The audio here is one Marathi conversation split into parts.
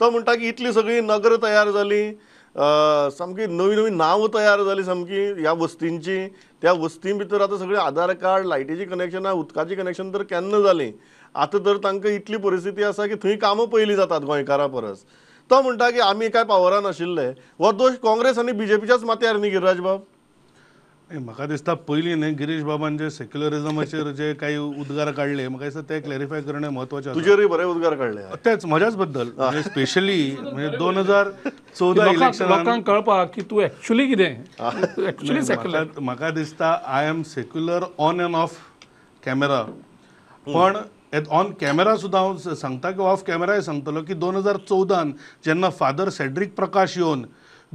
तो म्हणटा की इतली सगळी नगरां तयार झाली सामकी नवी नवी नांवां तयार झाली सामकी ह्या वस्तींची त्या वस्तीं भितर आता सगळे आधार कार्ड लाईटीची कनेक्शनां उदकाची कनेक्शन तर केन्ना जालीं आतां तर तांकां इतली परिस्थिती आसा की थंय कामां पयलीं जातात गोयकारा परस तो म्हणटा की आमी कांय पावरान आशिल्ले हो दोश काँग्रेस आनी बीजेपीच्याच जे पीच्याच माथ्यार न्ही बाब म्हाका दिसता पयलीं न्ही गिरीश बाबांचे जे जे काही उद्गार काढले म्हाका दिसता ते क्लॅरिफाय करणें महत्वाचे तुझे बरे उद्गार काढले तेच म्हज्याच बद्दल स्पेशली म्हणजे, म्हणजे दोन हजार चवदा इलेक्शन लोकांक कळपाक की तूं एक्च्युली कितें एक्च्युली सेक्युलर म्हाका- दिसता I am secular on and off camera पण ऑन कॅमेरा सुद्धा हांव सांगता की ऑफ कॅमेराय सांगतलो की दोन हजार चौदान जेन्ना फादर सेड्रीक प्रकाश येवन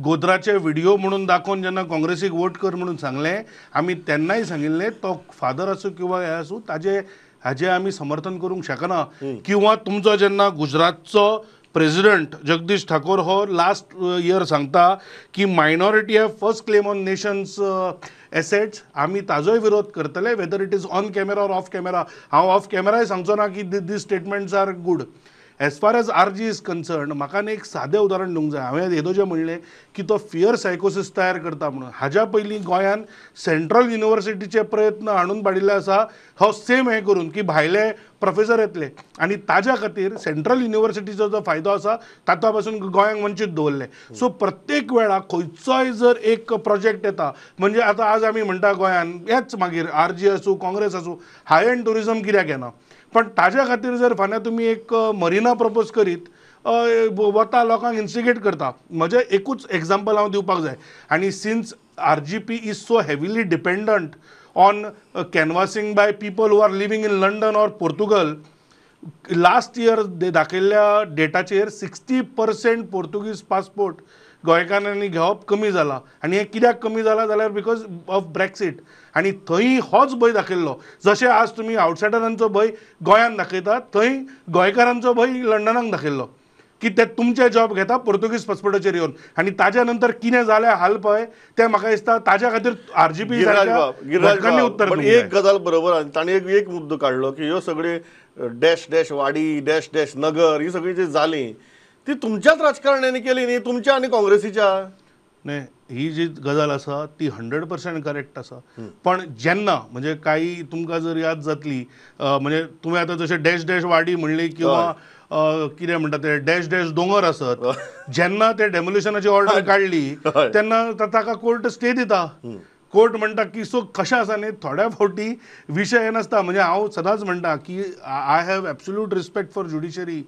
गोद्राचे व्हिडिओ म्हणून दाखवून जेन्ना काँग्रेसीक वोट कर म्हणून सांगले आम्ही त्यांनाही सांगितले तो फादर आसूं किंवा हे आसूं ताजे हाजे आम्ही समर्थन करूक शकना किंवा तुमचा जेन्ना गुजरातचं प्रेसिडेंट जगदीश ठाकूर हो लास्ट इयर uh, सांगता की minority have first claim on nation's assets आम्ही ताजोय विरोध करतले whether it is on camera or off camera हांव ऑफ कॅमेराय सांगचो ना की these statements are good as far as R G is concern म्हाका एक सादें उदाहरण दिवंक जाय हांवें हेदोजें म्हणलें की तो फियर सायकोसीस तयार करता म्हणून हाज्या पयलीं गोंयांत सेंट्रल युनिवर्सिटीचे प्रयत्न हाडून पाडिल्ले आसा हो सेम हें करून की भायले प्रोफेसर येतले आनी ताज्या खातीर सेंट्रल युनिवर्सिटीचो जो फायदो आसा तातूंत पसून गोंयांक वंचीत दवरले सो प्रत्येक वेळा खंयचोय जर एक प्रोजेक्ट येता म्हणजे आतां आज आमी म्हणटा गोंयांत हेच मागीर आर जी आसूं काँग्रेस आसूं हाय एंड ट्युरिजम कित्याक येना पण ताज्या खातीर जर फाल्यां तुमी एक मरिना प्रपोज करीत वता लोकांक इन्स्टिगेट करता म्हजें एकूच एग्जाम्पल हांव दिवपाक जाय आनी since R G P is so heavily dependent on canvassing by people who are living in London or Portugal last year दाखयल्ल्या डेटाचेर सिक्स्टी पर्सेंट पोर्तुगीज पासपोर्ट गोंयकारांनी घेवप कमी जालां आणि हे कित्याक कमी जाला जाल्यार बिकॉज ऑफ ब्रेक्सीट आणि थंय होच भंय दाखयल्लो जसे आज तुमी आवटसायडरांचो भंय गोंयांत दाखयतात थंय गोंयकारांचो भंय लंडनाक दाखयल्लो की ते तुमचे जॉब घेता पोर्तुगीज पासपोर्टाचेर येवन आनी ताज्या नंतर कितें जालें हाल पळय तें म्हाका दिसता ताज्या खातीर आरजीपी उत्तर एक गजाल बरोबर ताणें एक एक मुद्दो काडलो की ह्यो सगळे डॅश डॅश वाडी डॅश डॅश नगर ही सगळी जी जाली ती तुमच्याच राजकारण्याने केली नाही तुमच्या आणि काँग्रेसीच्या नाही ही जी गजाल असा ती हंड्रेड पर्सेंट करेक्ट असा पण जेन्ना म्हणजे काही तुमका जर याद जातली म्हणजे तुम्ही आता जसे डॅश डॅश वाडी म्हणली किंवा किरे म्हणतात ते डॅश डॅश दोंगर असत जेन्ना ते डेमोलिशनाची ऑर्डर काढली तेन्ना ताका कोर्ट स्टे दिता कोर्ट म्हणटा की सो कशा आसा न्ही थोड्या फावटी विशय नसता म्हणजे हांव सदांच म्हणटा की I have absolute respect for judiciary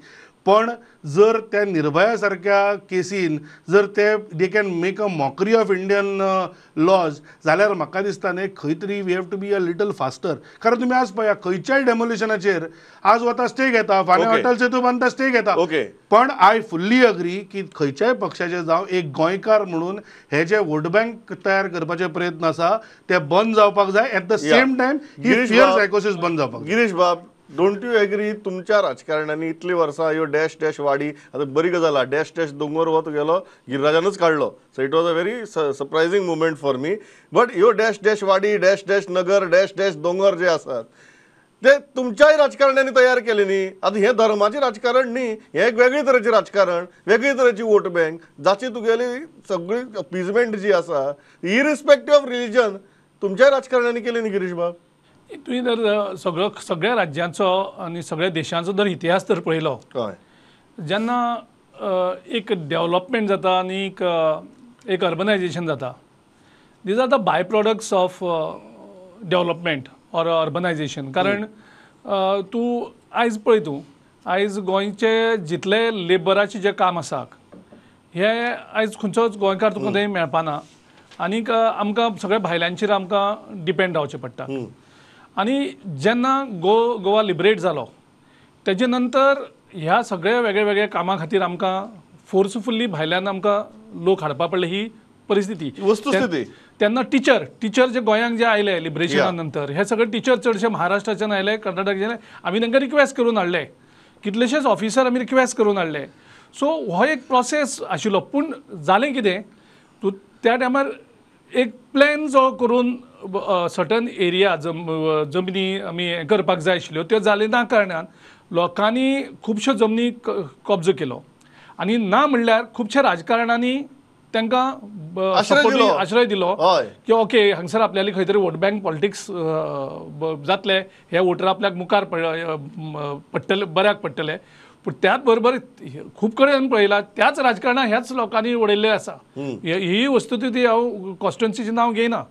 पण जर त्या निर्भयासारख्या केसीन जर ते they can make a mockery of Indian laws जाल्यार म्हाका दिसता न्ही खंय तरी we have to be a little faster कारण तुम्ही आज पळया खंयच्याय डेमोल्युशनाचेर आज वता स्टे घेता फाल्यां okay. हॉटेल सेतू बांदता स्टे घेता ओके पण आय फुल्ली अग्री की खंयच्याय पक्षाचे जावं एक गोंयकार म्हणून हे जे वोट बँक तयार करपाचे प्रयत्न आसा ते बंद जावपाक जाय एट द सेम टायम ही फियर्स सायकोसीस बंद जावपाक गिरीश बाब डोंट यू एग्री तुमच्या राजकारण्यांनी इतली वर्सां ह्यो डॅश डॅश वाडी आता बरी गजाल डॅश डॅश दोंगर हो गेलो गिरिराजानूच काढलो so it was a very surprising movement for me but ह्यो डॅश डॅश वाडी डॅश डॅश नगर डॅश डॅश दोंगर जे असतात ते तुमच्याही राजकारण्यांनी तयार केले नी आता हे धर्माचें राजकारण नी हे एक वेगळे तरेचें राजकारण वेगळी तरेची वोट बँक जाची तुगेली सगळी अपिजमेंट जी आसा इरिस्पेक्टिव्ह ऑफ रिलीजन तुमच्याही राजकारण्यांनी केली नी गिरीश बाब तुम्ही जर सगळं सगळ्या राज्यांचो आणि सगळ्या देशांचो जर इतिहास जर पळयलो ज्यांना एक डेव्हलपमेंट जाता आणि एक अर्बनायझेशन जाता these are the by products of development or urbanisation कारण तू आयज पळय तूं आयज गोंयचे जितले लेबराचें जे काम आसा हे आयज खंयचोच गोंयकार तुका थंय मेळपाना आनीक आमकां सगळ्या भायल्यांचेर आमकां डिपेंड रावचें पडटा आणि जेन्ना गो गोवा लिबरेट झालो त्याच्या नंतर ह्या सगळ्या वेगळ्या वेगळ्या कामा खातीर आमकां फोर्सफुल्ली भायल्यान आमकां लोक हाडपा पडले ही परिस्थिती वस्तुस्थिती तेन्ना टिचर टिचर जे गोंयांक जे आयले लिबरेशना नंतर हे सगळे टिचर चडशे महाराष्ट्राच्यान आयले कर्नाटकाच्यान आमी तांकां रिक्वेस्ट करून हाडले कितलेशेच ऑफिसर आमी रिक्वेस्ट करून हाडले सो हो एक प्रोसेस आशिल्लो पूण जालें कितें त्या टायमार एक प्लॅन जो करून सटन एरिया जम जमनी आमी हें करपाक जाय आशिल्ल्यो त्यो जाले ना कारणान लोकांनी खुबश्यो जमनी कब्जो केलो आनी ना म्हणल्यार खुबश्या राजकारणांनी तांकां आश्रय दिलो की ओके हांगसर आपल्याली खंय तरी वोट बँक पॉलिटिक्स जातले हे वोटर आपल्याक मुखार पडटले बऱ्याक पडटले पूण त्याच बरोबर खूब कडेन पळयला त्याच राजकारणात ह्याच लोकांनी उडयल्ले आसा ही वस्तुस्थिती हांव कॉन्स्टिट्युएन्सीचें नांव घेयना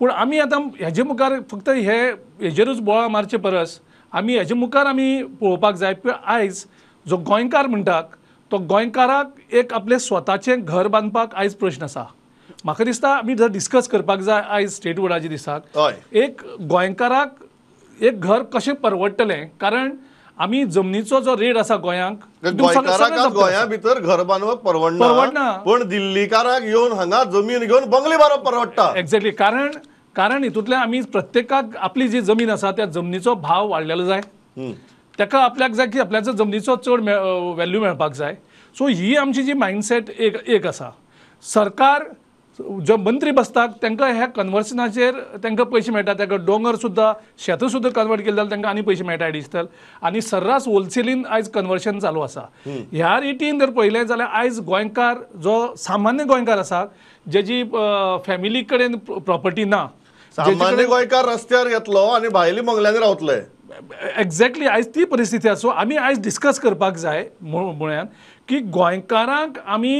पूण आमी आतां हेजे मुखार फक्त हे हेजेरूच बोळा मारचे परस आमी हेजे मुखार आमी पळोवपाक जाय की आयज जो गोंयकार म्हणटात तो गोंयकाराक एक आपले स्वताचें घर बांदपाक आयज प्रश्न आसा म्हाका दिसता आमी जर डिस्कस करपाक जाय आयज स्टेट बोर्डाचे दिसाक एक गोंयकाराक एक घर कशें परवडटलें कारण आमी जमनीचो जो रेट आसा गोंयांक गोंया भितर घर बांदवप परवडना पूण दिल्लीकाराक येवन हांगा जमीन घेवन बंगले बांदप परवडटा एक्झॅक्टली कारण कारण हितूंतल्या आम्ही प्रत्येकाक आपली जी जमीन असा त्या जमनीचो भाव वाढलेला जाय ताका आपल्याक जाय की आपल्याचो जमनीचो चड व्हॅल्यू मेळपाक जाय सो ही आमची जी मायंडसेट एक एक असा सरकार जो मंत्री बसतात त्यांना ह्या कन्वर्सनाचेर त्यांना पैसे मेळटा ताका डोंगर सुद्धा शेत सुद्धा कन्वर्ट केले जाल्यार तांकां आनी पैसे मेळटा ऍडिशनल आणि सर्रास होलसेलीन आयज कन्वर्शन चालू असा ह्या रेटीन जर पहिले जाल्यार आयज गोंयकार जो सामान्य गोंयकार असा जेजी फॅमिली कडेन प्रॉपर्टी ना सामान्य गोयकार रस्त्यावर येतलो आणि भायली मंगल्यान रावतले एक्झॅक्टली आयज ती परिस्थिती सो आम्ही आयज डिस्कस करपाक जाय मुळ्यान की गोंयकारांक आमी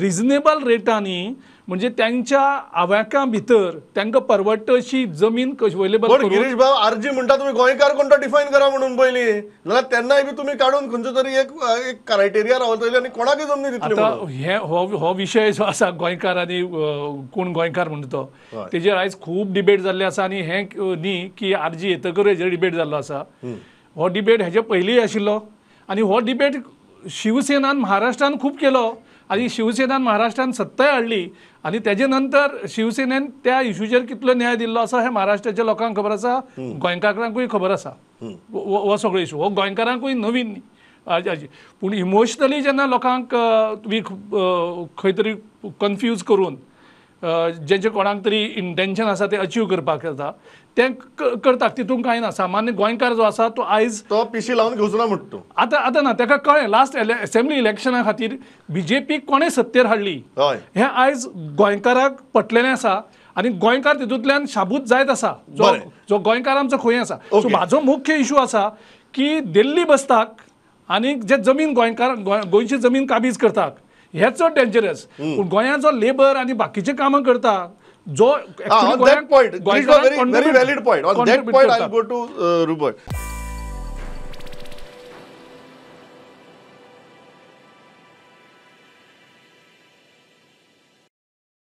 रिजनेबल रेटांनी म्हणजे त्यांच्या आवाक्या भितर तांकां परवडट अशी जमीन कशी अवेलेबल गिरीश भाऊ आरजी म्हणटा तुमी गोंयकार कोण तो करा म्हणून पहिली जाल्यार तेन्नाय बी तुमी काडून खंयचो तरी एक एक क्रायटेरिया रावतली आणि कोणाकय जमनी दितली हे हो हो विशय जो आसा गोंयकार आणि कोण गोंयकार म्हणतो तो तेजेर आयज खूब डिबेट झाले आसा आणि हे न्ही की आरजी येतकर हेजेर डिबेट जाल्लो आसा हो डिबेट हेजे पहिली आशिल्लो आणि हो डिबेट शिवसेनान महाराष्ट्रान खूप केलं आणि शिवसेनान महाराष्ट्रान सत्ताय हाडली आणि तेजे नंतर शिवसेनेन त्या इश्यूचेर कितलो न्याय दिल्लो आसा हे महाराष्ट्राच्या लोकांक खबर आसा गोंयकारांकूय खबर आसा हो सगळो इशू हो गोंयकारांकूय नवीन न्ही पूण इमोशनली जेन्ना लोकांक तुमी खंय तरी कन्फ्यूज करून जेंचे कोणाक तरी इंटेन्शन आसा ते अचीव करपाक करता ते करता तितून कांय ना सामान्य गोंयकार जो आसा तो आयज तो पिशी लावन घेवचो ना म्हणटा आतां आतां ना तेका कळ्ळें लास्ट असेंब्ली इलेक्शना खातीर बी जे पी कोणे सत्तेर हाडली हें आयज गोंयकाराक पटलेलें आसा आनी गोंयकार तितूंतल्यान शाबूत जायत आसा जो जो गोंयकार आमचो खंय आसा सो म्हाजो मुख्य इशू आसा की दिल्ली बसताक आनीक जे जमीन गोंयकार गोंयची जमीन काबीज करतात हेच चड डेंजरस पूण गोंयांत लेबर आनी बाकीचे कामां करता जो पॉईंट गोंयांत पॉयंट